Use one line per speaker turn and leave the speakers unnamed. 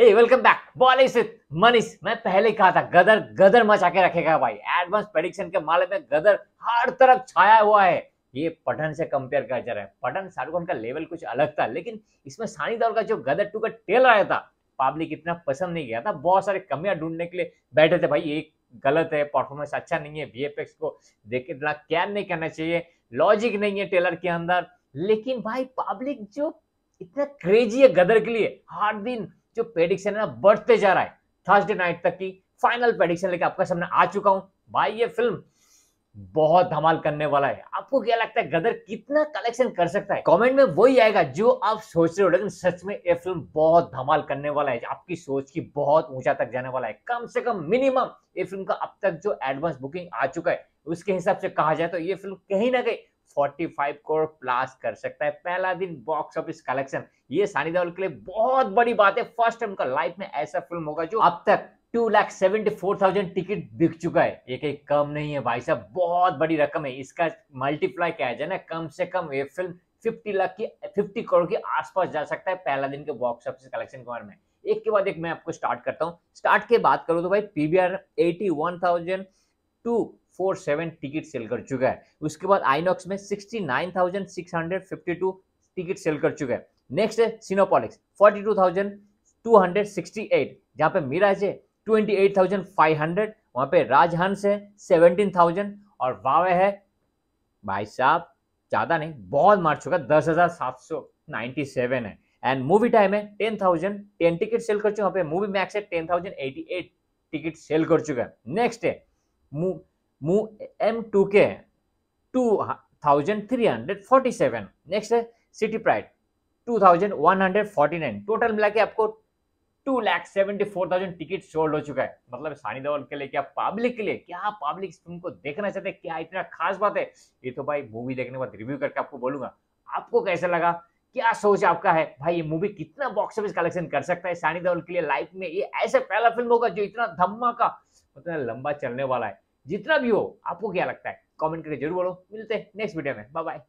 ए welcome back बॉली मनीष मैं पहले ही कहा था गदर गदर मचा के रखेगा भाई एडवांस प्रेडिक्शन के माले में गदर हर तरफ छाया हुआ है ये पठन से कंपेयर कर जा रहे हैं पठन शाहरुख का लेवल कुछ अलग था लेकिन इसमें सानी दौर का जो गदर टू का टेल आया था पब्लिक इतना पसंद नहीं गया था बहुत सारे कमियां ढूंढने के लिए बैठे थे भाई ये गलत है परफॉर्मेंस अच्छा नहीं है वीएफएक्स को देख इतना कैन नहीं करना चाहिए लॉजिक नहीं है टेलर के अंदर लेकिन भाई पब्लिक जो इतना क्रेजी है गदर के लिए हर दिन जो प्रेडिक्शन है ना बढ़ते जा रहा है थर्सडे नाइट तक की फाइनल प्रेडिक्शन लेके आपके सामने आ चुका हूं भाई ये फिल्म बहुत धमाल करने वाला है आपको क्या लगता है गदर कितना कलेक्शन कर सकता है कमेंट में वही आएगा जो आप सोच रहे हो लेकिन सच में ये फिल्म बहुत धमाल करने वाला है आपकी सोच की बहुत ऊंचा तक जाने वाला है कम से कम मिनिमम ये फिल्म का अब तक जो एडवांस बुकिंग आ चुका है उसके हिसाब से कहा जाए तो ये फिल्म कहीं ना कहीं 45 करोड़ प्लस कर सकता है पहला दिन बॉक्स ऑफिस कलेक्शन ये सानी देओल के लिए बहुत बड़ी बात है फर्स्ट टाइम का लाइफ में ऐसा फिल्म होगा जो अब तक two lakh seventy four thousand ticket बिक चुका है ये कहीं कम नहीं है भाई साहब बहुत बड़ी रकम है इसका मल्टीप्लाई क्या है जाना कम से कम ये फिल्म फिफ्टी लाख की फिफ्टी करोड़ के आसपास जा सकता है पहला दिन के बॉक्स ऑफिस कलेक्शन के बारे में एक के बाद एक मैं आपको स्टार्ट करता हूँ स्टार्ट के बात करूँ तो भाई PVR eighty one thousand two four seven ticket sell कर चुका है उसके बाद आइनॉक्स में sixty nine thousand six hundred fifty two ticket sell कर चुका है नेक्स्ट है Cinepolis forty two thousand two hundred sixty eight जहाँ पे मिराज है twenty eight thousand five hundred वहाँ पे राजहंस है सेवनटीन थाउजेंड और वावे है भाई साहब ज़्यादा नहीं बहुत मार चुका दस हज़ार सात सौ नाइन्टी सेवन है एंड मूवी टाइम है ten thousand ten ticket sell कर चुका है मूवी मैक्स है ten thousand eighty eight ticket sell कर चुका है नेक्स्ट है एम टू टू के thousand three hundred forty seven next है city pride two thousand one hundred forty nine total मिला के आपको two lakh seventy four thousand ticket sold हो चुका है मतलब सानी धवल के लिए क्या पब्लिक के लिए क्या पब्लिक इस फिल्म को देखना चाहते हैं क्या इतना खास बात है ये तो भाई मूवी देखने के बाद रिव्यू करके आपको बोलूंगा आपको कैसा लगा क्या सोच आपका है भाई ये मूवी कितना बॉक्स ऑफिस कलेक्शन कर सकता है सानी देओल के लिए लाइफ में ये ऐसे पहला फिल्म होगा जो इतना धम्मा का उतना लंबा चलने वाला है जितना भी हो आपको क्या लगता है कमेंट करके जरूर बोलो मिलते हैं नेक्स्ट वीडियो में बाय बाय